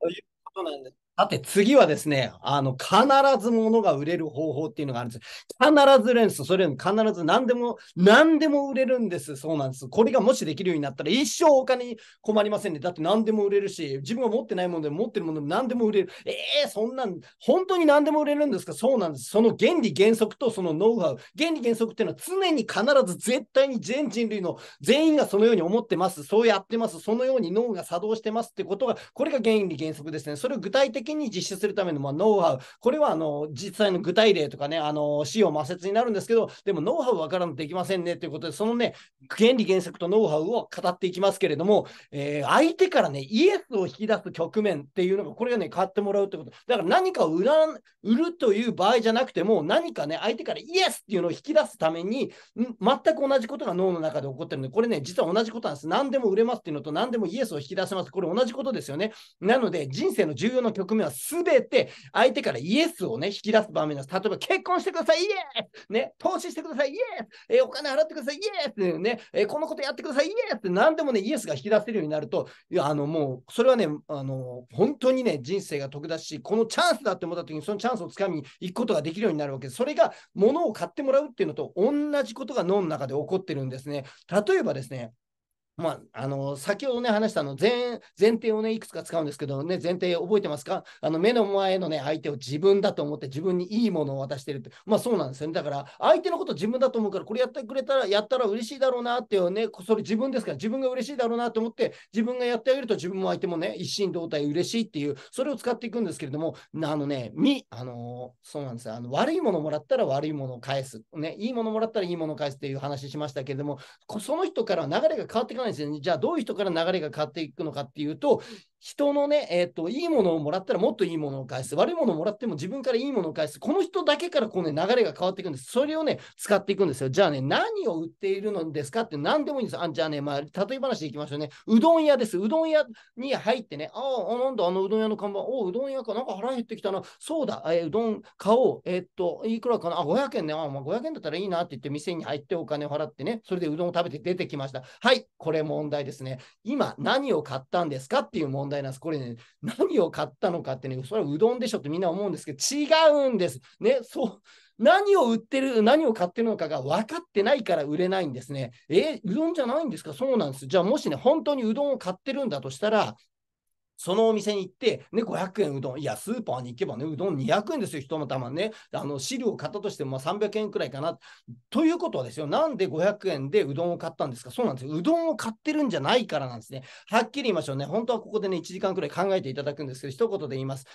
ということなんです。さて次はですね、あの、必ず物が売れる方法っていうのがあるんです。必ず売れるんでそれ必ず何でも、何でも売れるんです。そうなんです。これがもしできるようになったら一生お金に困りませんね。だって何でも売れるし、自分が持ってないものでも持ってるもので何でも売れる。ええー、そんなん、本当に何でも売れるんですかそうなんです。その原理原則とそのノウハウ。原理原則っていうのは常に必ず絶対に全人類の全員がそのように思ってます。そうやってます。そのように脳が作動してますってことが、これが原理原則ですね。それを具体的に実施するための、まあ、ノウハウ、これはあの実際の具体例とかね、あの資料摩擦になるんですけど、でもノウハウわからんとできませんねということで、そのね、原理原則とノウハウを語っていきますけれども、えー、相手からね、イエスを引き出す局面っていうのが、これがね、買ってもらうということ。だから何かを売らん売るという場合じゃなくても、何かね、相手からイエスっていうのを引き出すために、全く同じことが脳の中で起こってるんで、これね、実は同じことなんです。何でも売れますっていうのと、何でもイエスを引き出せます。これ同じことですよね。なので、人生の重要な局面は全て相手からイエスをね、引き出す場面です。例えば、結婚してください、イエスね、投資してください、イエスえー、お金払ってください、イエスね、えー、このことやってください、イエスって何でもね、イエスが引き出せるようになると、いや、あの、もう、それはね、あの、本当にね、人生が得だし、このチャンスだって思った時に、そのチャンスをつかみに行くことができるようになるわけです。それが、物を買ってもらうっていうのと同じことが脳の中で起こってるんですね。例えばですね、まあ、あの先ほどね話したの前前提をねいくつか使うんですけどね前提覚えてますかあの目の前のね相手を自分だと思って自分にいいものを渡してるってまあそうなんですよねだから相手のこと自分だと思うからこれやってくれたらやったら嬉しいだろうなっていうねそれ自分ですから自分が嬉しいだろうなと思って自分がやってあげると自分も相手もね一心同体嬉しいっていうそれを使っていくんですけれどもあのねみあのそうなんですよあの悪いものもらったら悪いものを返すねいいものもらったらいいものを返すっていう話しましたけれどもその人から流れが変わっていかないですよね。じゃあどういう人から流れが変わっていくのかっていうと、人のね、えっ、ー、と、いいものをもらったらもっといいものを返す。悪いものをもらっても自分からいいものを返す。この人だけからこうね、流れが変わっていくんです。それをね、使っていくんですよ。じゃあね、何を売っているのですかって何でもいいんです。あじゃあね、まあ、例え話でいきましょうね。うどん屋です。うどん屋に入ってね、ああ、なんだ、あのうどん屋の看板。おうどん屋か。なんか腹減ってきたな。そうだ、えー、うどん買おう。えー、っと、いくらかな。あ、500円ね。あ、まあ、500円だったらいいなって言って、店に入ってお金を払ってね、それでうどんを食べて出てきました。はい、これれ問題ですね。今、何を買ったんですかっていう問題なんです。これね、何を買ったのかってね、それはうどんでしょってみんな思うんですけど、違うんです。ね、そう。何を売ってる、何を買ってるのかが分かってないから売れないんですね。えー、うどんじゃないんですかそうなんです。じゃあ、もしね、本当にうどんを買ってるんだとしたら、そのお店に行って、ね、500円うどん、いや、スーパーに行けばね、うどん200円ですよ、一玉ね。あの、汁を買ったとしても、300円くらいかな。ということはですよ、なんで500円でうどんを買ったんですかそうなんですよ。うどんを買ってるんじゃないからなんですね。はっきり言いましょうね。本当はここでね、1時間くらい考えていただくんですけど、一言で言います。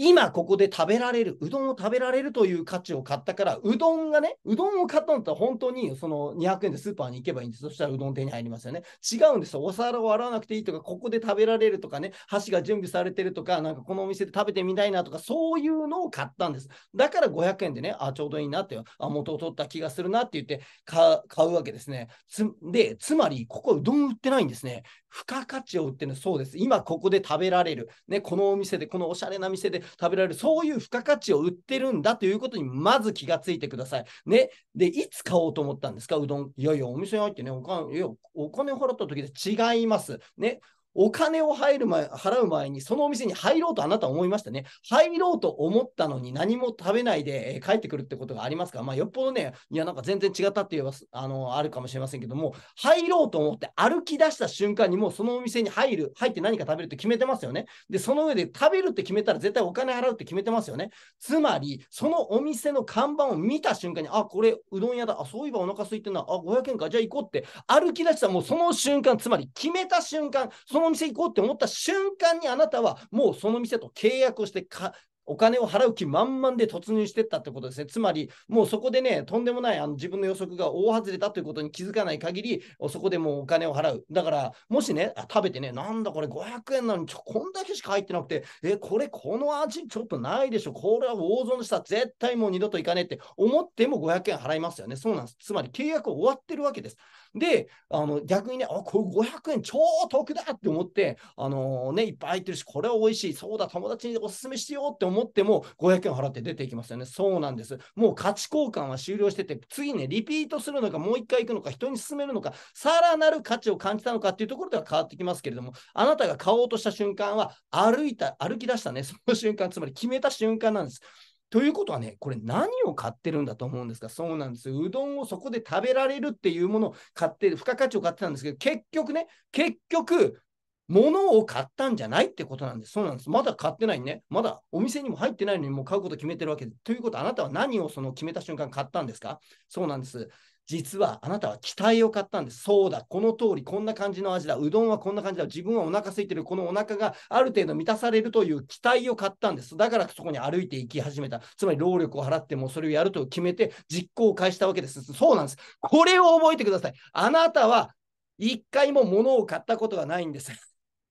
今ここで食べられる、うどんを食べられるという価値を買ったから、うどんがね、うどんを買ったのったら本当にその200円でスーパーに行けばいいんです。そしたらうどん手に入りますよね。違うんですよ。お皿を洗わなくていいとか、ここで食べられるとかね、箸が準備されてるとか、なんかこのお店で食べてみたいなとか、そういうのを買ったんです。だから500円でね、あ、ちょうどいいなって、あ、元を取った気がするなって言って買うわけですね。つで、つまり、ここうどん売ってないんですね。付加価値を売ってるそうです。今ここで食べられる。ね、このお店で、このおしゃれな店で、食べられる、そういう付加価値を売ってるんだということにまず気がついてください。ね。で、いつ買おうと思ったんですかうどん。いやいや、お店に入ってね、お金、いや、お金払った時で違います。ね。お金を入る前払う前に、そのお店に入ろうとあなたは思いましたね。入ろうと思ったのに何も食べないで、え帰ってくるってことがありますから、まあ、よっぽどね、いや、なんか全然違ったって言えばあのあるかもしれませんけども、入ろうと思って歩き出した瞬間に、もうそのお店に入る、入って何か食べるって決めてますよね。で、その上で食べるって決めたら、絶対お金払うって決めてますよね。つまり、そのお店の看板を見た瞬間に、あ、これ、うどん屋だ、あ、そういえばお腹空いてんな、あ、500円か、じゃあ行こうって、歩き出したもうその瞬間、つまり決めた瞬間、そのお店行こうって思った瞬間にあなたはもうその店と契約をしてかお金を払う気満々で突入してったってことですね。つまり、もうそこでね、とんでもないあの自分の予測が大外れたということに気づかない限り、そこでもうお金を払う。だから、もしね、食べてね、なんだこれ500円なのにちょ、こんだけしか入ってなくて、え、これこの味ちょっとないでしょ。これは大損した。絶対もう二度と行かねえって思っても500円払いますよね。そうなんです。つまり契約終わってるわけです。で、あの逆にね、あ、これ500円超得だって思って、あのー、ね、いっぱい入ってるし、これは美味しい、そうだ、友達におすすめしようって思っても、500円払って出ていきますよね。そうなんです。もう価値交換は終了してて、次ね、リピートするのか、もう一回行くのか、人に勧めるのか、さらなる価値を感じたのかっていうところでは変わってきますけれども、あなたが買おうとした瞬間は、歩いた、歩き出したね、その瞬間、つまり決めた瞬間なんです。ということはね、これ何を買ってるんだと思うんですかそうなんですよ。うどんをそこで食べられるっていうものを買ってる、付加価値を買ってたんですけど、結局ね、結局、物を買ったんじゃないってことなんです。そうなんです。まだ買ってないね。まだお店にも入ってないのにもう買うこと決めてるわけで。ということは、あなたは何をその決めた瞬間買ったんですかそうなんです。実はあなたは期待を買ったんです。そうだ、この通り、こんな感じの味だ、うどんはこんな感じだ、自分はお腹空いてる、このお腹がある程度満たされるという期待を買ったんです。だからそこに歩いていき始めた。つまり労力を払ってもそれをやると決めて実行を返したわけです。そうなんです。これを覚えてください。あなたは一回も物を買ったことがないんです。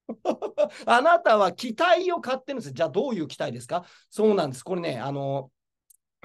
あなたは期待を買ってるんです。じゃあどういう期待ですかそうなんです。これね、あの、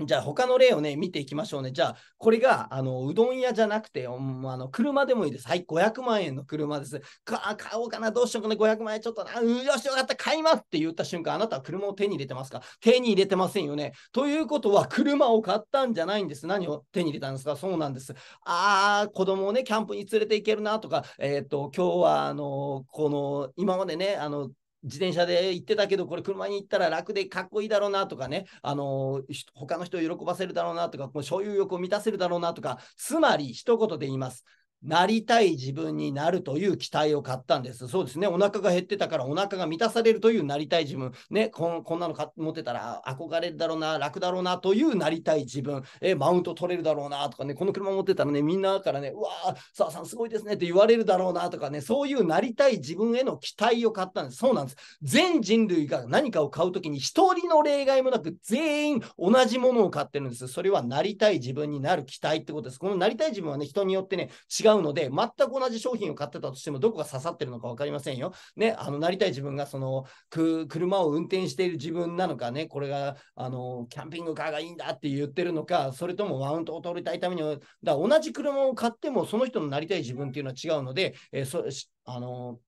じゃあ他の例をね、見ていきましょうね。じゃあ、これが、あの、うどん屋じゃなくて、あの車でもいいです。はい、500万円の車です。か買おうかな、どうしようかな、500万円ちょっとな、うよし、よかった、買いますって言った瞬間、あなたは車を手に入れてますか手に入れてませんよね。ということは、車を買ったんじゃないんです。何を手に入れたんですかそうなんです。ああ、子供をね、キャンプに連れて行けるなとか、えっ、ー、と、今日は、あの、この、今までね、あの、自転車で行ってたけど、これ車に行ったら楽でかっこいいだろうなとかね、あのー、他の人を喜ばせるだろうなとか、こう所有欲を満たせるだろうなとか、つまり一言で言います。なりたい自分になるという期待を買ったんです。そうですね。お腹が減ってたからお腹が満たされるというなりたい自分。ね、こんなの持ってたら憧れるだろうな、楽だろうなというなりたい自分。え、マウント取れるだろうなとかね、この車持ってたらね、みんなからね、うわー、澤さんすごいですねって言われるだろうなとかね、そういうなりたい自分への期待を買ったんです。そうなんです。全人類が何かを買うときに一人の例外もなく全員同じものを買ってるんです。それはなりたい自分になる期待ってことです。このなりたい自分はね、人によってね、違ううので、全く同じ商品を買ってたとしても、どこが刺さってるのか分かりませんよ。ね、あのなりたい自分がその車を運転している自分なのかね、これがあのキャンピングカーがいいんだって言ってるのか、それともマウントを取りたいために、だ同じ車を買っても、その人のなりたい自分っていうのは違うので、えー、そあの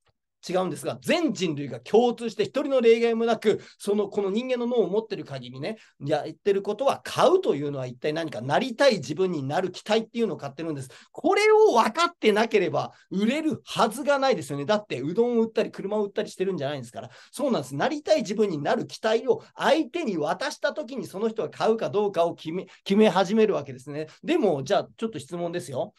違うんですが、全人類が共通して一人の例外もなく、そのこの人間の脳を持ってる限りね、やってることは買うというのは一体何かなりたい自分になる期待っていうのを買ってるんです。これを分かってなければ売れるはずがないですよね。だってうどんを売ったり車を売ったりしてるんじゃないんですから。そうなんです。なりたい自分になる期待を相手に渡した時にその人が買うかどうかを決め始めるわけですね。でも、じゃあちょっと質問ですよ。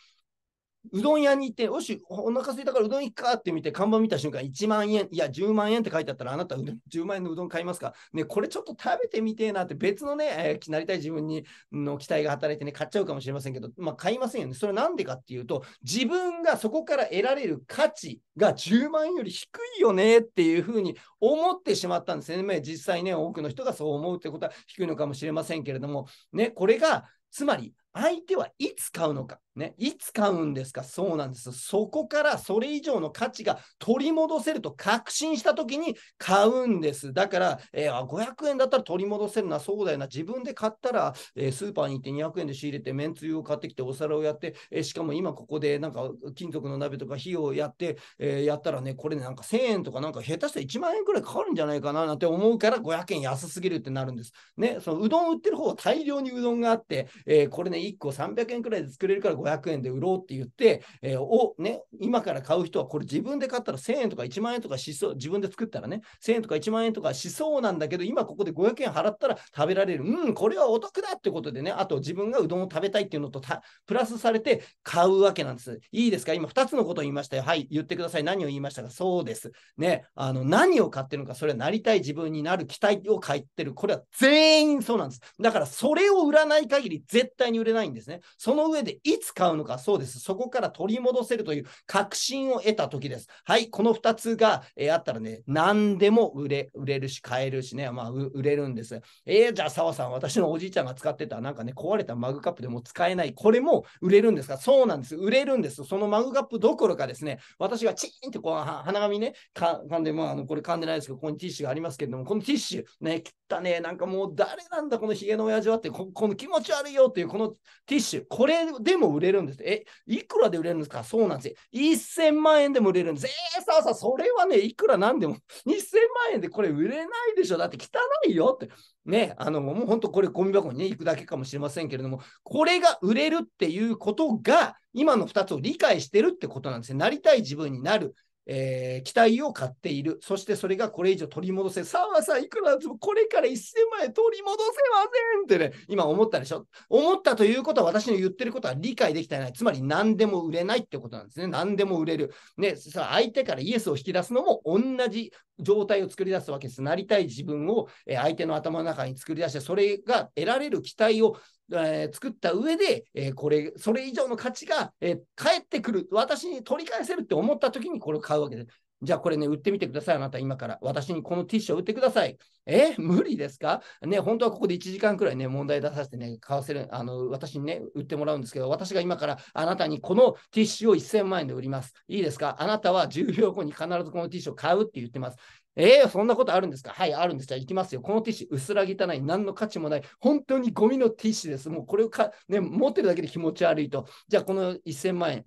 うどん屋に行って、おし、お腹空いたからうどん行くかって見て、看板見た瞬間、1万円、いや、10万円って書いてあったら、あなたうどん、10 万円のうどん買いますかね、これちょっと食べてみてえなって、別のね、えー、なりたい自分にの期待が働いてね、買っちゃうかもしれませんけど、まあ、買いませんよね。それなんでかっていうと、自分がそこから得られる価値が10万円より低いよねっていうふうに思ってしまったんですね。実際ね、多くの人がそう思うってことは低いのかもしれませんけれども、ね、これが、つまり、相手はいつ買うのか、ね、いつ買うんですか、そうなんです。そこからそれ以上の価値が取り戻せると確信したときに買うんです。だから、えー、500円だったら取り戻せるな、そうだよな、自分で買ったら、えー、スーパーに行って200円で仕入れて、めんつゆを買ってきて、お皿をやって、えー、しかも今ここでなんか金属の鍋とか火をやって、えやったらね、これなんか1000円とか、なんか下手したら1万円くらいかかるんじゃないかななんて思うから、500円安すぎるってなるんです。ね、そのうどん売ってる方は大量にうどんがあって、えこれね、1個300円くらいで作れるから500円で売ろうって言って、えー、おね、今から買う人はこれ自分で買ったら1000円とか1万円とかしそう、自分で作ったらね、1000円とか1万円とかしそうなんだけど、今ここで500円払ったら食べられる。うん、これはお得だってことでね、あと自分がうどんを食べたいっていうのとたプラスされて買うわけなんです。いいですか今2つのことを言いましたよ。はい、言ってください。何を言いましたかそうです。ね、あの、何を買ってるのか、それはなりたい自分になる期待を買ってる。これは全員そうなんです。だからそれを売らない限り絶対に売れない。ないんですね。その上でいつ買うのか、そうです。そこから取り戻せるという確信を得た時です。はい、この2つが、えー、あったらね、何でも売れ売れるし、買えるしね、まあ、売れるんです。えー、じゃあ、澤さん、私のおじいちゃんが使ってた、なんかね、壊れたマグカップでも使えない、これも売れるんですかそうなんです。売れるんです。そのマグカップどころかですね、私がチーンってこう鼻紙ね、か噛んで、まあ、あのこれ噛んでないですけど、ここにティッシュがありますけれども、このティッシュ、ね、切ったね、なんかもう誰なんだ、このヒゲの親父はって、ここの気持ち悪いよっていう、このティッシュ、これでも売れるんです。え、いくらで売れるんですかそうなんですよ。1000万円でも売れるんです。えー、さあさあ、それはね、いくらなんでも、2000 万円でこれ売れないでしょ。だって汚いよって。ね、あの、もう本当これゴミ箱にね、行くだけかもしれませんけれども、これが売れるっていうことが、今の2つを理解してるってことなんですね。なりたい自分になる。えー、期待を買っている。そしてそれがこれ以上取り戻せ。さあさあ、いくらでもこれから1000万円取り戻せませんってね、今思ったでしょ。思ったということは私の言ってることは理解できてない。つまり何でも売れないってことなんですね。何でも売れる。ね、さあ相手からイエスを引き出すのも同じ状態を作り出すわけです。なりたい自分を、相手の頭の中に作り出して、それが得られる期待をえー、作った上で、えー、これ、それ以上の価値が、えー、返ってくる、私に取り返せるって思った時にこれを買うわけです。じゃあこれね、売ってみてください、あなた今から。私にこのティッシュを売ってください。え無理ですかね、本当はここで1時間くらいね、問題出させてね、買わせる、あの、私にね、売ってもらうんですけど、私が今からあなたにこのティッシュを1000万円で売ります。いいですかあなたは10秒後に必ずこのティッシュを買うって言ってます。ええー、そんなことあるんですかはい、あるんです。じゃあ行きますよ。このティッシュ、薄ら汚い、何の価値もない、本当にゴミのティッシュです。もうこれをか、ね、持ってるだけで気持ち悪いと。じゃあこの1000万円。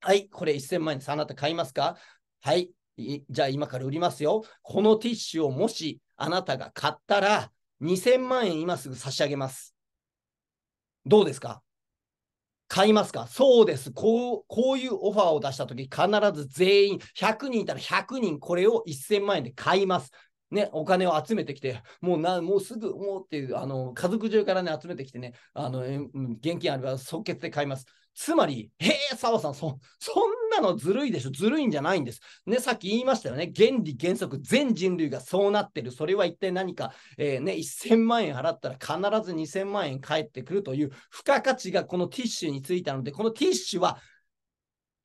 はい、これ1000万円です。あなた買いますかはい、いじゃあ今から売りますよ。このティッシュをもしあなたが買ったら、2000万円今すぐ差し上げます。どうですか買いますかそうです。こう、こういうオファーを出したとき、必ず全員、100人いたら100人、これを1000万円で買います。ね、お金を集めてきて、もうな、もうすぐ、もうっていう、あの、家族中からね、集めてきてね、あの、現金あれば即決で買います。つまり、へえ、澤さん、そ、そんなのずるいでしょ、ずるいんじゃないんです。ね、さっき言いましたよね、原理原則、全人類がそうなってる、それは一体何か、えー、ね、1000万円払ったら必ず2000万円返ってくるという付加価値がこのティッシュについたので、このティッシュは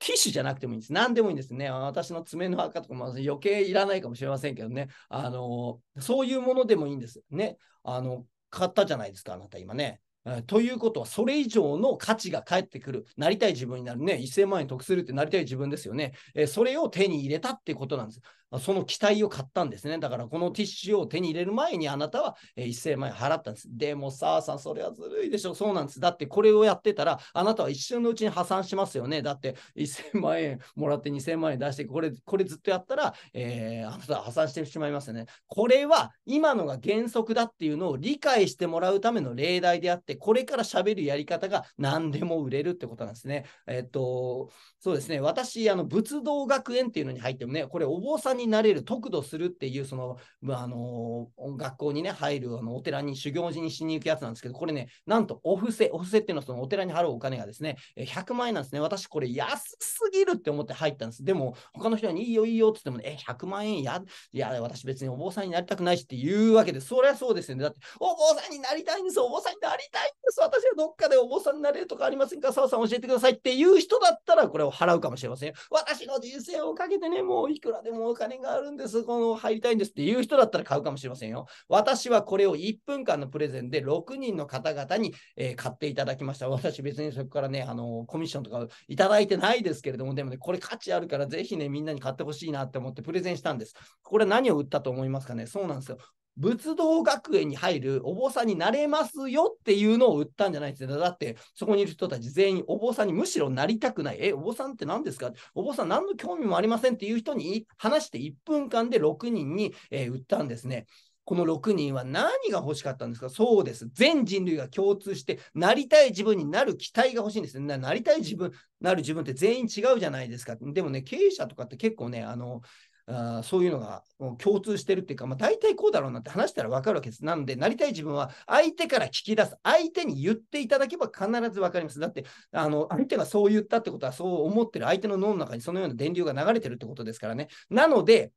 ティッシュじゃなくてもいいんです。何でもいいんですね。私の爪の赤とかも余計いらないかもしれませんけどね。あの、そういうものでもいいんです。ね。あの、買ったじゃないですか、あなた今ね。ということは、それ以上の価値が返ってくる。なりたい自分になるね。1000万円得するってなりたい自分ですよね。えそれを手に入れたってことなんです。その期待を買ったんですね。だから、このティッシュを手に入れる前にあなたは、え1000万円払ったんです。でも、さあさん、それはずるいでしょ。そうなんです。だって、これをやってたら、あなたは一瞬のうちに破産しますよね。だって、1000万円もらって2000万円出して、これ、これずっとやったら、えー、あなたは破産してしまいますよね。これは、今のが原則だっていうのを理解してもらうための例題であって、これから喋るやり方が何でも売れるってことなんですね。えっと、そうですね。私、あの、仏道学園っていうのに入ってもね、これ、お坊さんになれる、得度するっていう、その、あの、学校にね、入る、あの、お寺に修行時にしに行くやつなんですけど、これね、なんと、お布施、お布施っていうのは、その、お寺に払うお金がですね、100万円なんですね。私、これ、安すぎるって思って入ったんです。でも、他の人に、いいよ、いいよって言っても、ね、え、100万円や、いや、私別にお坊さんになりたくないしって言うわけで、そりゃそうですよね。だって、お坊さんになりたいんです、お坊さんになりたいたいんです、私はどっかでお坊さんになれるとかありませんか、澤さん教えてくださいっていう人だったら、これを払うかもしれません。私の人生をかけてね、もういくらでもお金があるんです、この入りたいんですっていう人だったら買うかもしれませんよ。私はこれを1分間のプレゼンで6人の方々に、えー、買っていただきました。私別にそこからね、あのコミッションとかいただいてないですけれども、でもね、これ価値あるから、ぜひね、みんなに買ってほしいなって思ってプレゼンしたんです。これ何を売ったと思いますかねそうなんですよ。仏道学園に入るお坊さんになれますよっていうのを売ったんじゃないですか。だって、そこにいる人たち全員お坊さんにむしろなりたくない。え、お坊さんって何ですかお坊さん何の興味もありませんっていう人に話して1分間で6人に、えー、売ったんですね。この6人は何が欲しかったんですかそうです。全人類が共通して、なりたい自分になる期待が欲しいんですね。なりたい自分、なる自分って全員違うじゃないですか。でもね、経営者とかって結構ね、あの、あそういうのが共通してるっていうか、まあ、大体こうだろうなって話したら分かるわけです。なので、なりたい自分は相手から聞き出す、相手に言っていただけば必ず分かります。だって、あの相手がそう言ったってことは、そう思ってる相手の脳の中にそのような電流が流れてるってことですからね。なので、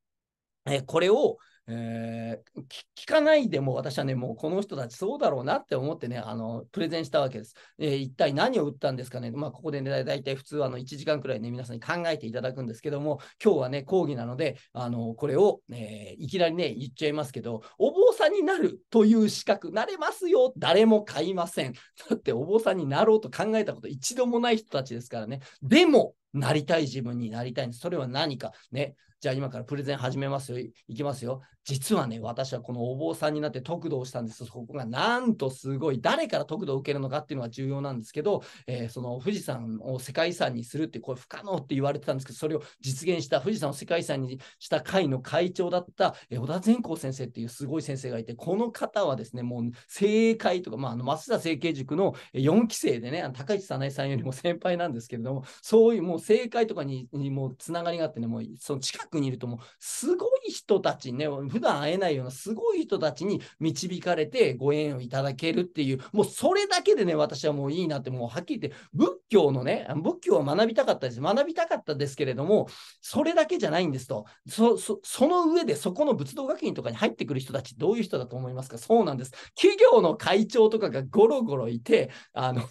えこれを、えー、聞かないでも私はね、もうこの人たちそうだろうなって思ってね、あのプレゼンしたわけです。えー、一体何を売ったんですかね、まあ、ここで、ね、大体普通あの1時間くらいね、皆さんに考えていただくんですけども、今日はね、講義なので、あのこれを、えいきなりね、言っちゃいますけど、お坊さんになるという資格、なれますよ、誰も買いません。だってお坊さんになろうと考えたこと一度もない人たちですからね。でも、なりたい自分になりたいんです。それは何かね。じゃあ今からプレゼン始めますよ、行きますよ。実はね、私はこのお坊さんになって得度をしたんです。そこがなんとすごい、誰から得度を受けるのかっていうのが重要なんですけど、えー、その富士山を世界遺産にするって、これ不可能って言われてたんですけど、それを実現した、富士山を世界遺産にした会の会長だった、えー、小田善光先生っていうすごい先生がいて、この方はですね、もう政界とか、まあ、あの増田整形塾の4期生でね、あの高市早苗さんよりも先輩なんですけれども、そういうもう政界とかににもつながりがあってね、もうその近くクにいるともうすごい人たちね、普段会えないようなすごい人たちに導かれてご縁をいただけるっていう、もうそれだけでね、私はもういいなって、もうはっきり言って、仏教のね、仏教は学びたかったです。学びたかったですけれども、それだけじゃないんですと。その上で、そこの仏道学院とかに入ってくる人たち、どういう人だと思いますかそうなんです。企業の会長とかがゴロゴロいて、あの、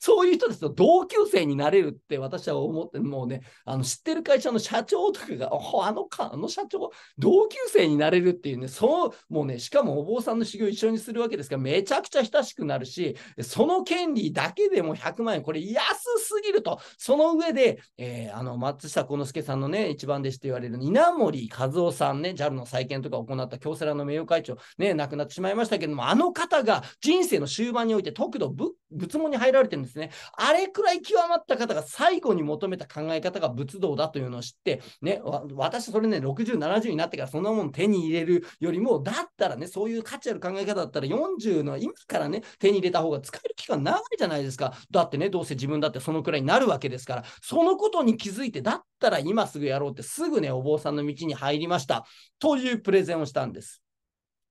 そういう人ですと同級生になれるって私は思って、もうね、あの知ってる会社の社長とかが、あのか、あの社長、同級生になれるっていうね、そう、もうね、しかもお坊さんの修行一緒にするわけですから、めちゃくちゃ親しくなるし、その権利だけでも100万円、これ安すぎると、その上で、えー、あの、松下幸之助さんのね、一番弟子と言われる稲森和夫さんね、JAL の再建とか行った京セラの名誉会長、ね、亡くなってしまいましたけども、あの方が人生の終盤において、特度仏門に入られてってるんですね。あれくらい極まった方が最後に求めた考え方が仏道だというのを知って、ね、私それね、60、70になってからそんなもん手に入れるよりも、だったらね、そういう価値ある考え方だったら40の今からね、手に入れた方が使える期間長いじゃないですか。だってね、どうせ自分だってそのくらいになるわけですから、そのことに気づいて、だったら今すぐやろうってすぐね、お坊さんの道に入りました。というプレゼンをしたんです。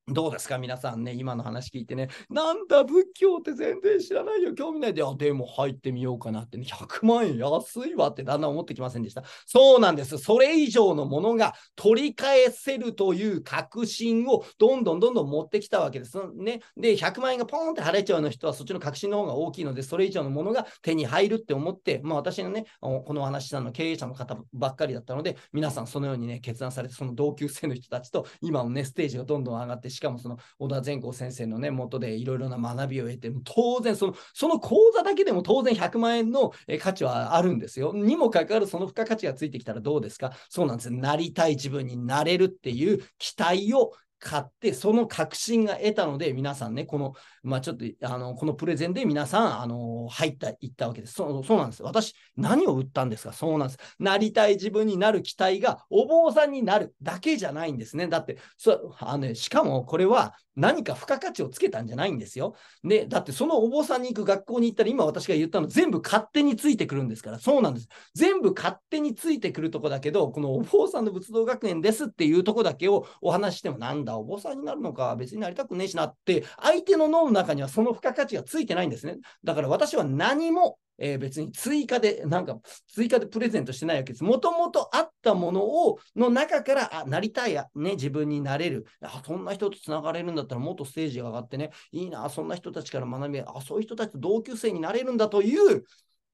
どうですか皆さんね、今の話聞いてね、なんだ、仏教って全然知らないよ、興味ないで、あ、でも入ってみようかなって、ね、100万円安いわってだんだん思ってきませんでした。そうなんです。それ以上のものが取り返せるという確信をどんどんどんどん持ってきたわけです。ね、で、100万円がポーンって払えちゃうの人は、そっちの確信の方が大きいので、それ以上のものが手に入るって思って、まあ私のね、このお話さんの経営者の方ばっかりだったので、皆さんそのようにね、決断されて、その同級生の人たちと、今のね、ステージがどんどん上がってしかもその小田善光先生のね、元でいろいろな学びを得て、当然その、その講座だけでも当然100万円の価値はあるんですよ。にもかかわらず、その付加価値がついてきたらどうですかそうなんです。なりたい自分になれるっていう期待を買って、その確信が得たので、皆さんね、この、まあ、ちょっと、あの、このプレゼンで皆さん、あの、入った、行ったわけです。そうそうなんです。私、何を売ったんですかそうなんです。なりたい自分になる期待が、お坊さんになるだけじゃないんですね。だって、そあの、ね、しかも、これは何か付加価値をつけたんじゃないんですよ。で、だって、そのお坊さんに行く学校に行ったら、今私が言ったの、全部勝手についてくるんですから、そうなんです。全部勝手についてくるとこだけど、このお坊さんの仏道学園ですっていうとこだけをお話してもなんだな、お坊さんになるのか、別になりたくねえしなって、相手の脳の中にはその付加価値がついてないんですね。だから私は何も、えー、別に追加で、なんか追加でプレゼントしてないわけです。もともとあったものを、の中から、あ、なりたいや、ね、自分になれる。あ、そんな人とつながれるんだったら、もっとステージが上がってね、いいな、そんな人たちから学び、あ、そういう人たちと同級生になれるんだという、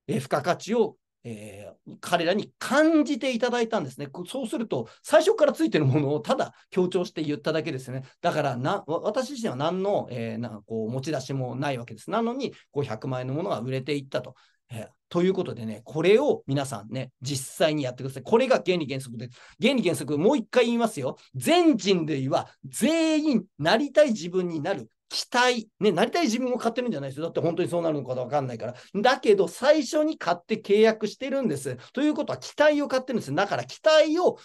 えー、付加価値をえー、彼らに感じていただいたんですね。そうすると、最初からついてるものをただ強調して言っただけですね。だからな、私自身は何の、えー、なこう持ち出しもないわけです。なのに、こう100万円のものが売れていったと。えー、ということでね、これを皆さんね、実際にやってください。これが原理原則です。原理原則、もう一回言いますよ。全人類は全員なりたい自分になる期待、ね、なりたい自分を買ってるんじゃないですよ。だって本当にそうなるのかわかんないから。だけど、最初に買って契約してるんです。ということは期待を買ってるんです。だから期待を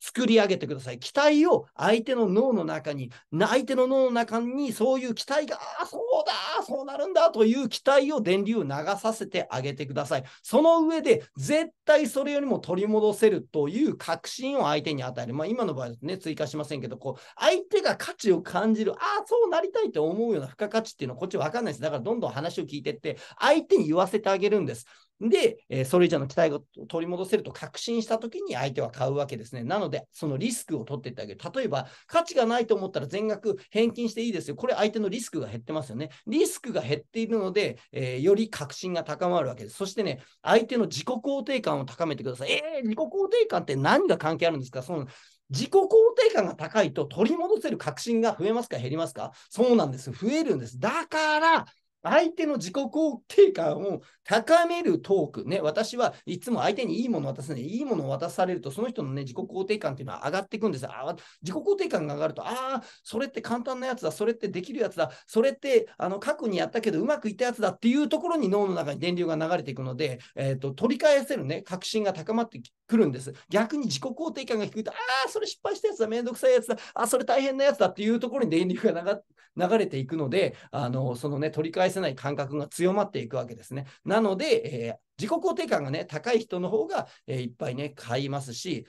作り上げてください。期待を相手の脳の中に、相手の脳の中にそういう期待が、ああ、そうだ、そうなるんだという期待を電流を流させてあげてください。その上で、絶対それよりも取り戻せるという確信を相手に与える。まあ、今の場合ね、追加しませんけど、こう、相手が価値を感じる、ああ、そうなりたいと思うような付加価値っていうのは、こっちわかんないです。だから、どんどん話を聞いてって、相手に言わせてあげるんです。で、えそれ以上の期待を取り戻せると確信したときに相手は買うわけですね。なので、そのリスクを取っていってあげる。例えば、価値がないと思ったら全額返金していいですよ。これ、相手のリスクが減ってますよね。リスクが減っているので、えー、より確信が高まるわけです。そしてね、相手の自己肯定感を高めてください。えー、自己肯定感って何が関係あるんですかその自己肯定感が高いと取り戻せる確信が増えますか減りますかそうなんです。増えるんです。だから、相手の自己肯定感を高めるトーク。ね、私はいつも相手にいいものを渡すね。いいものを渡されると、その人のね、自己肯定感っていうのは上がっていくんです。あ自己肯定感が上がると、ああ、それって簡単なやつだ。それってできるやつだ。それって、あの、過去にやったけどうまくいったやつだっていうところに脳の中に電流が流れていくので、えっ、ー、と、取り返せるね、確信が高まってくるんです。逆に自己肯定感が低いと、ああ、それ失敗したやつだ。めんどくさいやつだ。あ、それ大変なやつだっていうところに電流が流れていくので、あの、そのね、取り返せせない感覚が強まっていくわけですね。なので、えー自己肯定感がね、高い人の方が、えー、いっぱいね、買いますし、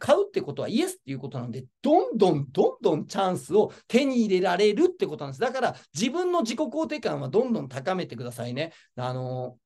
買うってことはイエスっていうことなので、どんどんどんどんチャンスを手に入れられるってことなんです。だから、自分の自己肯定感はどんどん高めてくださいね。あの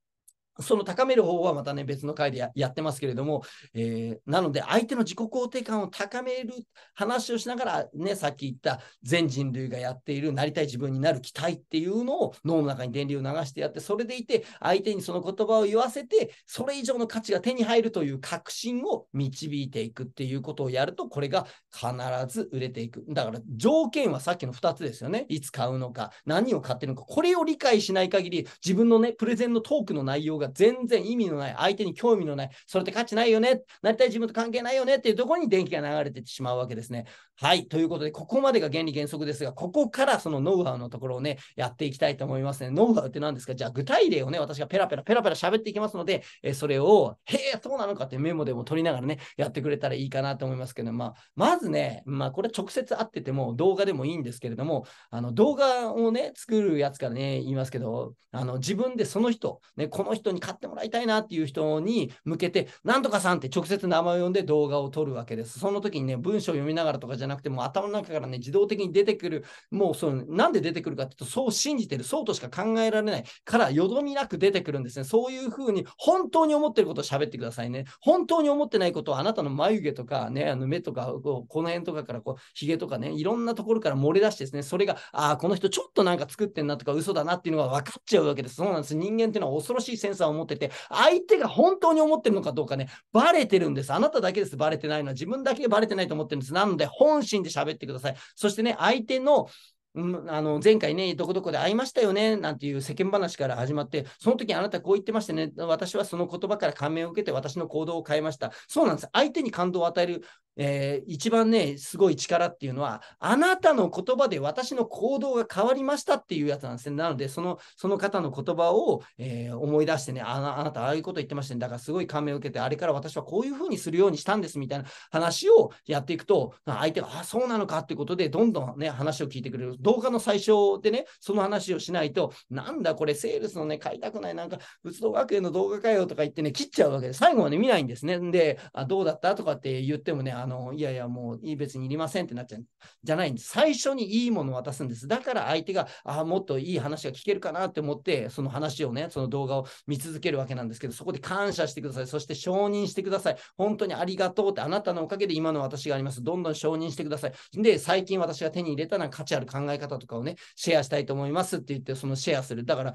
その高める方法はまたね、別の回でやってますけれども、えー、なので、相手の自己肯定感を高める話をしながら、ね、さっき言った全人類がやっている、なりたい自分になる期待っていうのを脳の中に電流を流してやって、それでいて、相手にその言葉を言わせて、それ以上の価値が手に入るという確信を導いていくっていうことをやると、これが必ず売れていく。だから、条件はさっきの2つですよね。いつ買うのか、何を買ってるのか、これを理解しない限り、自分のね、プレゼンのトークの内容がが全然意味のない、相手に興味のない、それって価値ないよね、なりたい自分と関係ないよねっていうところに電気が流れてしまうわけですね。はい。ということで、ここまでが原理原則ですが、ここからそのノウハウのところをね、やっていきたいと思いますね。ノウハウって何ですかじゃあ、具体例をね、私がペラペラペラペラ喋っていきますので、えそれを、へえ、そうなのかってメモでも取りながらね、やってくれたらいいかなと思いますけど、まあ、まずね、まあ、これ直接会ってても動画でもいいんですけれども、あの動画をね、作るやつからね、言いますけど、あの自分でその人、ね、この人にに買ってもらいたいなっていう人に向けて、なんとかさんって直接名前を呼んで動画を撮るわけです。その時にね、文章を読みながらとかじゃなくて、もう頭の中からね、自動的に出てくる、もうその、なんで出てくるかっていうと、そう信じてる、そうとしか考えられないから、よどみなく出てくるんですね。そういうふうに、本当に思ってることを喋ってくださいね。本当に思ってないことを、あなたの眉毛とかね、あの目とか、こうこの辺とかから、こう、ひげとかね、いろんなところから漏れ出してですね、それが、ああ、この人ちょっとなんか作ってんなとか、嘘だなっていうのが分かっちゃうわけです。そうなんです。人間っていうのは恐ろしいセンサーさ思ってて、相手が本当に思ってるのかどうかね、バレてるんです。あなただけです、バレてないのは。自分だけでバレてないと思ってるんです。なので、本心で喋ってください。そしてね、相手の、うん、あの前回ね、どこどこで会いましたよねなんていう世間話から始まって、その時あなたこう言ってましたね、私はその言葉から感銘を受けて私の行動を変えました。そうなんです。相手に感動を与えるえー、一番ね、すごい力っていうのは、あなたの言葉で私の行動が変わりましたっていうやつなんですね。なので、そのその方の言葉を、えー、思い出してねあ、あなたああいうこと言ってましたね。だからすごい感銘を受けて、あれから私はこういうふうにするようにしたんですみたいな話をやっていくと、相手が、あ、そうなのかってことで、どんどんね、話を聞いてくれる。動画の最初でね、その話をしないと、なんだこれ、セールスのね、買いたくない、なんか、仏道学園の動画かよとか言ってね、切っちゃうわけで、最後まで見ないんですね。で、あどうだったとかって言ってもね、あの、いやいや、もういい別にいりませんってなっちゃうんじゃないんです。最初にいいものを渡すんです。だから相手が、ああ、もっといい話が聞けるかなって思って、その話をね、その動画を見続けるわけなんですけど、そこで感謝してください。そして承認してください。本当にありがとうって、あなたのおかげで今の私があります。どんどん承認してください。で、最近私が手に入れたのは価値ある考え方とかをね、シェアしたいと思いますって言って、そのシェアする。だから、あ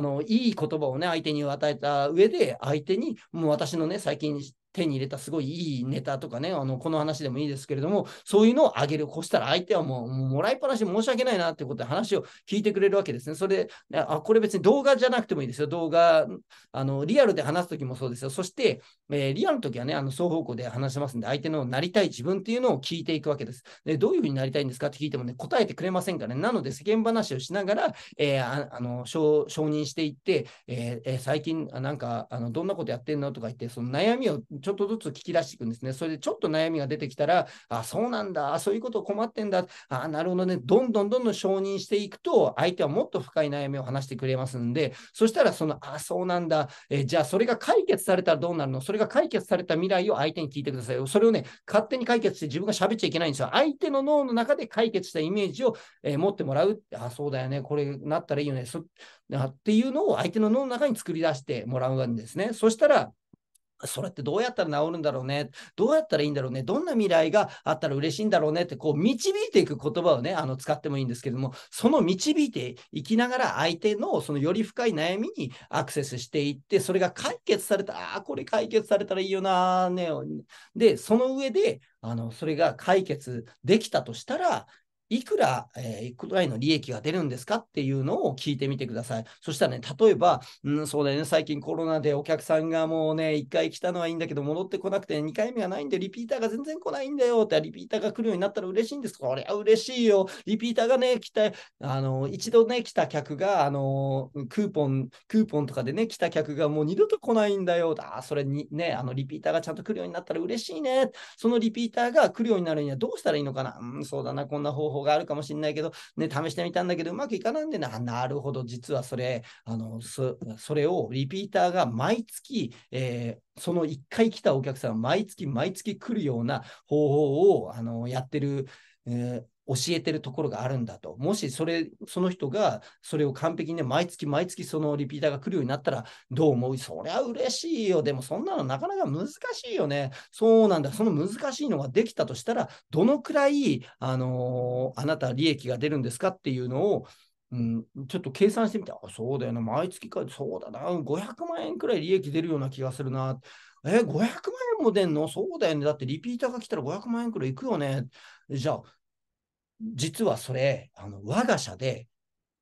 の、いい言葉をね、相手に与えた上で、相手に、もう私のね、最近手に入れたすごいいいネタとかね、あの、この話でもいいですけれども、そういうのをあげる。こしたら相手はもう、もらいっぱなし申し訳ないなってことで話を聞いてくれるわけですね。それで、あ、これ別に動画じゃなくてもいいですよ。動画、あの、リアルで話すときもそうですよ。そして、えー、リアルの時はね、あの、双方向で話しますんで、相手のなりたい自分っていうのを聞いていくわけです。で、どういうふうになりたいんですかって聞いてもね、答えてくれませんからね。なので、世間話をしながら、えー、ああの承、承認していって、えー、最近、なんか、あの、どんなことやってんのとか言って、その悩みをちょっとずつ聞き出していくんですね。それでちょっと悩みが出てきたら、あ、そうなんだ、そういうこと困ってんだ、あ、なるほどね、どんどんどんどん承認していくと、相手はもっと深い悩みを話してくれますんで、そしたらその、あ、そうなんだ、えじゃあそれが解決されたらどうなるのそれが解決された未来を相手に聞いてください。それをね、勝手に解決して自分が喋っちゃいけないんですよ。相手の脳の中で解決したイメージを、え持ってもらう。あ、そうだよね、これなったらいいよね。そっていうのを相手の脳の中に作り出してもらうんですね。そしたら、それってどうやったら治るんだろうね、どうやったらいいんだろうね、どんな未来があったら嬉しいんだろうねって、こう、導いていく言葉をね、あの、使ってもいいんですけども、その導いていきながら、相手のそのより深い悩みにアクセスしていって、それが解決された、ああ、これ解決されたらいいよな、ね。で、その上で、あの、それが解決できたとしたら、いくら、えー、いくらいの利益が出るんですかっていうのを聞いてみてください。そしたらね、例えば、うん、そうだよね、最近コロナでお客さんがもうね、1回来たのはいいんだけど、戻ってこなくて2回目がないんで、リピーターが全然来ないんだよって、リピーターが来るようになったら嬉しいんです。これは嬉しいよ。リピーターがね、来た、あの、一度ね、来た客が、あの、クーポン、クーポンとかでね、来た客がもう二度と来ないんだよ。あ、それにね、あの、リピーターがちゃんと来るようになったら嬉しいね。そのリピーターが来るようになるにはどうしたらいいのかな。うん、そうだな、こんな方法法があるかもしれないけど、ね、試してみたんだけど、うまくいかないんでな、なるほど、実はそれ、あのそれをリピーターが毎月、えー、その1回来たお客さん、毎月毎月来るような方法をあのやってる、えー教えてるところがあるんだと。もしそれ、その人がそれを完璧に毎月毎月そのリピーターが来るようになったらどう思うそりゃ嬉しいよ。でもそんなのなかなか難しいよね。そうなんだ。その難しいのができたとしたら、どのくらい、あのー、あなた利益が出るんですかっていうのを、うん、ちょっと計算してみて、あ、そうだよな、毎月か、そうだな、500万円くらい利益出るような気がするな。え、500万円も出んのそうだよね。だってリピーターが来たら500万円くらいいくよね。じゃあ、実はそれ、あの我が社で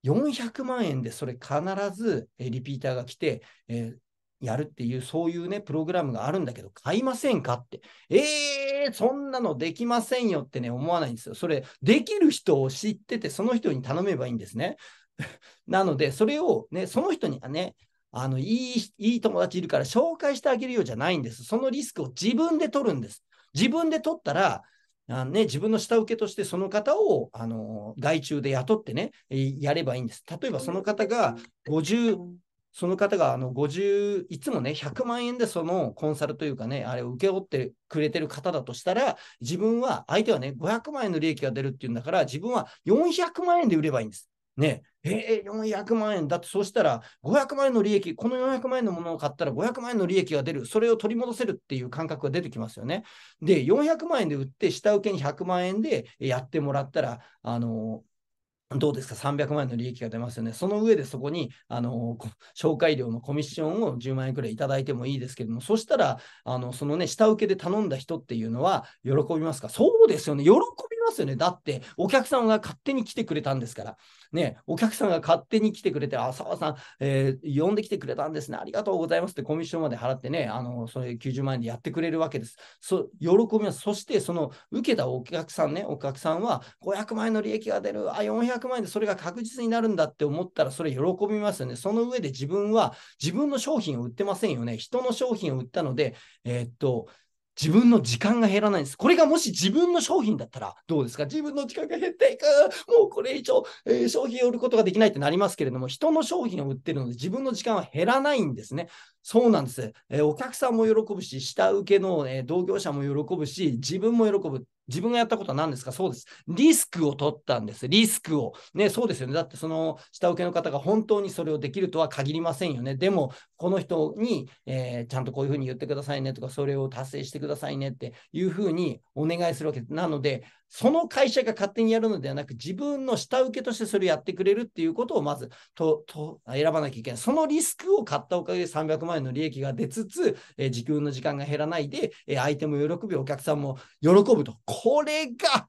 400万円でそれ必ずリピーターが来て、えー、やるっていう、そういうね、プログラムがあるんだけど、買いませんかって。えー、そんなのできませんよってね、思わないんですよ。それ、できる人を知ってて、その人に頼めばいいんですね。なので、それをね、その人にはね、あのいい、いい友達いるから紹介してあげるようじゃないんです。そのリスクを自分で取るんです。自分で取ったら、あね、自分の下請けとしてその方を、あの、外注で雇ってね、やればいいんです。例えばその方が50、その方があの50、いつもね、100万円でそのコンサルというかね、あれを請け負ってくれてる方だとしたら、自分は、相手はね、500万円の利益が出るっていうんだから、自分は400万円で売ればいいんです。ね、えー、400万円だって、そうしたら500万円の利益、この400万円のものを買ったら500万円の利益が出る、それを取り戻せるっていう感覚が出てきますよね。で、400万円で売って、下請けに100万円でやってもらったら、あのどうですか、300万円の利益が出ますよね。その上でそこに、あの、紹介料のコミッションを10万円くらいいただいてもいいですけれども、そしたら、あの、そのね、下請けで頼んだ人っていうのは、喜びますかそうですよね。喜ますよね。だって、お客さんが勝手に来てくれたんですから。ね、お客さんが勝手に来てくれて、あ、澤さん、えー、呼んできてくれたんですね。ありがとうございますってコミッションまで払ってね、あの、それ90万円でやってくれるわけです。そ、喜びます。そして、その受けたお客さんね、お客さんは500万円の利益が出る、あ、400万円でそれが確実になるんだって思ったら、それ喜びますよね。その上で自分は自分の商品を売ってませんよね。人の商品を売ったので、えー、っと、自分の時間が減らないんです。これがもし自分の商品だったらどうですか自分の時間が減っていく。もうこれ以上、えー、商品を売ることができないってなりますけれども、人の商品を売ってるので自分の時間は減らないんですね。そうなんです、えー、お客さんも喜ぶし、下請けの、えー、同業者も喜ぶし、自分も喜ぶ。自分がやったことは何ですかそうです。リスクを取ったんです。リスクを。ね、そうですよね。だってその下請けの方が本当にそれをできるとは限りませんよね。でも、この人に、えー、ちゃんとこういうふうに言ってくださいねとか、それを達成してくださいねっていうふうにお願いするわけです。なので、その会社が勝手にやるのではなく、自分の下請けとしてそれをやってくれるっていうことをまずとと選ばなきゃいけない。そのリスクを買ったおかげで300万円の利益が出つつ、えー、自分の時間が減らないで、えー、相手も喜び、お客さんも喜ぶと。これが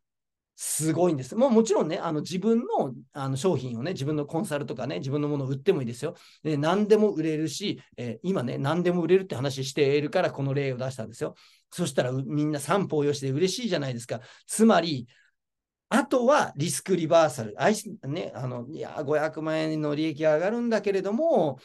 すごいんです。もうもちろんね、あの自分のあの商品をね、自分のコンサルとかね、自分のものを売ってもいいですよ。で何でも売れるし、えー、今ね、何でも売れるって話しているから、この例を出したんですよ。そしたらみんな三方よしで嬉しいじゃないですか。つまり、あとはリスクリバーサル。ね、あのいや500万円の利益が上がるんだけれども、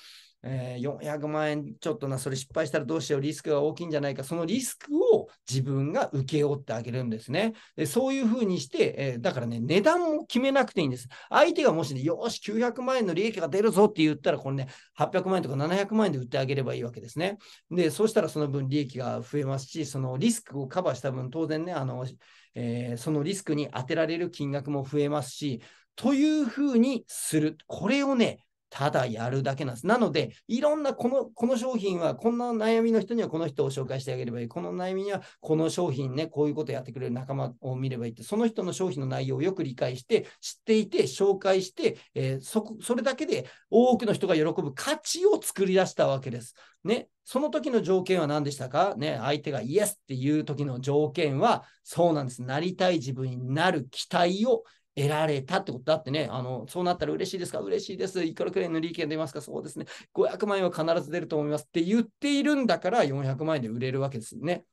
えー、400万円ちょっとな、それ失敗したらどうしよう、リスクが大きいんじゃないか、そのリスクを自分が請け負ってあげるんですね。でそういうふうにして、えー、だからね、値段も決めなくていいんです。相手がもしね、よし、900万円の利益が出るぞって言ったら、これね、800万円とか700万円で売ってあげればいいわけですね。で、そうしたらその分利益が増えますし、そのリスクをカバーした分、当然ね、あの、えー、そのリスクに当てられる金額も増えますし、というふうにする。これをね、ただやるだけなんです。なので、いろんなこのこの商品は、こんな悩みの人にはこの人を紹介してあげればいい。この悩みにはこの商品ね、こういうことやってくれる仲間を見ればいいって、その人の商品の内容をよく理解して、知っていて、紹介して、えー、そそれだけで多くの人が喜ぶ価値を作り出したわけです。ね、その時の条件は何でしたか、ね、相手がイエスっていう時の条件は、そうなんです。なりたい自分になる期待を得られたってことだってね、あの、そうなったら嬉しいですか嬉しいです。いくらくらいの利益が出ますかそうですね。500万円は必ず出ると思いますって言っているんだから400万円で売れるわけですね。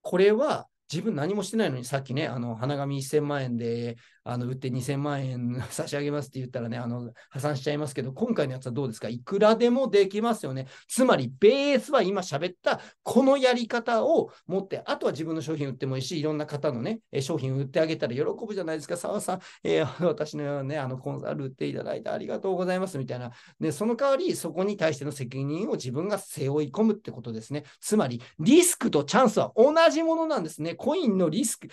これは自分何もしてないのに、さっきね、あの、花紙1000万円で、あの売って2000万円 差し上げますって言ったらね、あの破産しちゃいますけど、今回のやつはどうですかいくらでもできますよね。つまり、ベースは今喋ったこのやり方を持って、あとは自分の商品売ってもいいし、いろんな方のね、商品売ってあげたら喜ぶじゃないですか、澤さん、えー、私のようなね、あのコンサル売っていただいてありがとうございますみたいな。で、その代わり、そこに対しての責任を自分が背負い込むってことですね。つまり、リスクとチャンスは同じものなんですね。コインのリスク、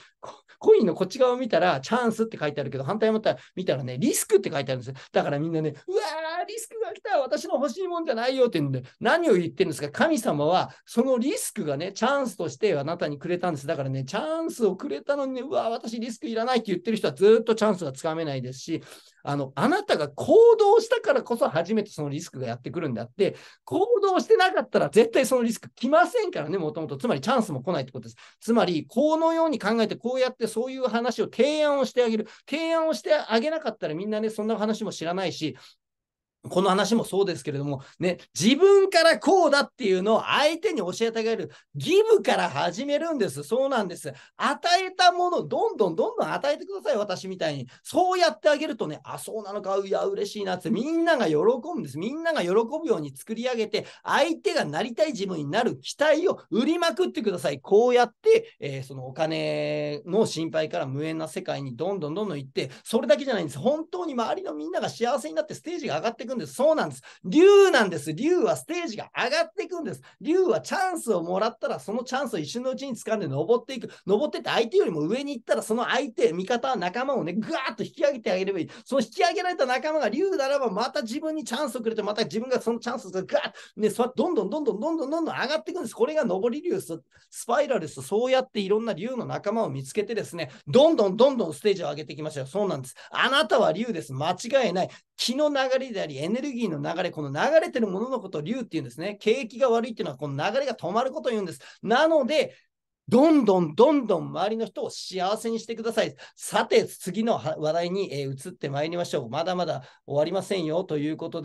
コインのこっち側を見たら、チャンスって書書いてあるけど、反対もった見たらね、リスクって書いてあるんですよ。だからみんなね、うわー、リスクが来た私の欲しいもんじゃないよって言うんで、何を言ってるんですか神様は、そのリスクがね、チャンスとしてあなたにくれたんです。だからね、チャンスをくれたのにね、うわー、私リスクいらないって言ってる人はずっとチャンスがつかめないですし、あの、あなたが行動したからこそ初めてそのリスクがやってくるんであって、行動してなかったら絶対そのリスク来ませんからね、もともと。つまりチャンスも来ないってことです。つまり、このように考えて、こうやってそういう話を提案をしてあげる。提案をしてあげなかったらみんなね、そんな話も知らないし、この話もそうですけれども、ね、自分からこうだっていうのを相手に教えてあげる。義務から始めるんです。そうなんです。与えたもの、どんどんどんどん与えてください。私みたいに。そうやってあげるとね、あ、そうなのか、いや、嬉しいなって、みんなが喜ぶんです。みんなが喜ぶように作り上げて、相手がなりたい自分になる期待を売りまくってください。こうやって、えー、そのお金の心配から無縁な世界にどんどんどんどん行って、それだけじゃないんです。本当に周りのみんなが幸せになってステージが上がっていくんです。そうなんです。竜なんです。竜はステージが上がっていくんです。竜はチャンスをもらったら、そのチャンスを一瞬のうちに掴んで登っていく。登ってって相手よりも上に行ったら、その相手、味方、仲間をね、ぐわっと引き上げてあげればいい。その引き上げられた仲間が竜ならば、また自分にチャンスをくれて、また自分がそのチャンスがぐわっと、ね、そどんどんどんどんどんどんどんどん上がっていくんです。これが上り竜ス、スパイラルス。そうやっていろんな竜の仲間を見つけてですね、どんどんどんどんステージを上げていきましょう。そうなんです。あなたは竜です。間違いない。気の流れであり、エネルギーの流れ、この流れてるもののことを流っていうんですね。景気が悪いっていうのは、この流れが止まることを言うんです。なので、どんどんどんどん周りの人を幸せにしてください。さて、次の話題に移ってまいりましょう。まだまだ終わりませんよということで。